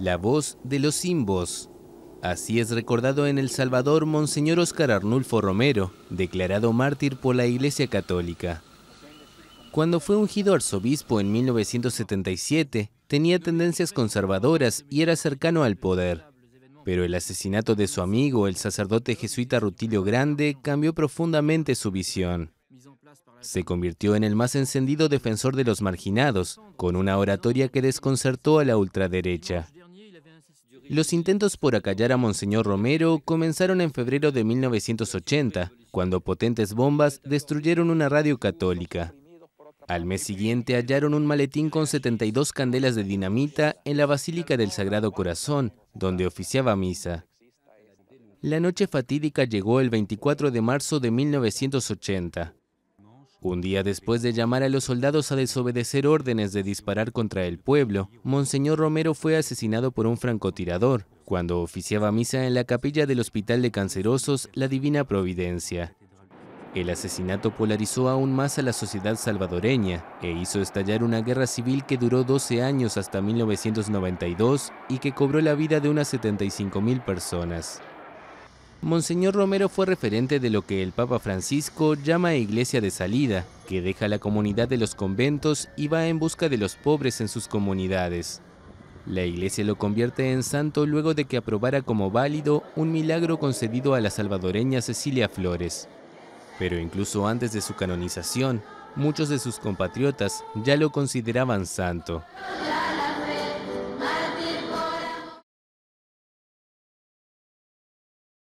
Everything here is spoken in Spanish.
la voz de los simbos. Así es recordado en El Salvador Monseñor Óscar Arnulfo Romero, declarado mártir por la Iglesia Católica. Cuando fue ungido arzobispo en 1977, tenía tendencias conservadoras y era cercano al poder. Pero el asesinato de su amigo, el sacerdote jesuita Rutilio Grande, cambió profundamente su visión. Se convirtió en el más encendido defensor de los marginados, con una oratoria que desconcertó a la ultraderecha. Los intentos por acallar a Monseñor Romero comenzaron en febrero de 1980, cuando potentes bombas destruyeron una radio católica. Al mes siguiente hallaron un maletín con 72 candelas de dinamita en la Basílica del Sagrado Corazón, donde oficiaba misa. La noche fatídica llegó el 24 de marzo de 1980. Un día después de llamar a los soldados a desobedecer órdenes de disparar contra el pueblo, Monseñor Romero fue asesinado por un francotirador cuando oficiaba misa en la capilla del Hospital de Cancerosos La Divina Providencia. El asesinato polarizó aún más a la sociedad salvadoreña e hizo estallar una guerra civil que duró 12 años hasta 1992 y que cobró la vida de unas 75.000 personas. Monseñor Romero fue referente de lo que el Papa Francisco llama iglesia de salida, que deja la comunidad de los conventos y va en busca de los pobres en sus comunidades. La iglesia lo convierte en santo luego de que aprobara como válido un milagro concedido a la salvadoreña Cecilia Flores. Pero incluso antes de su canonización, muchos de sus compatriotas ya lo consideraban santo.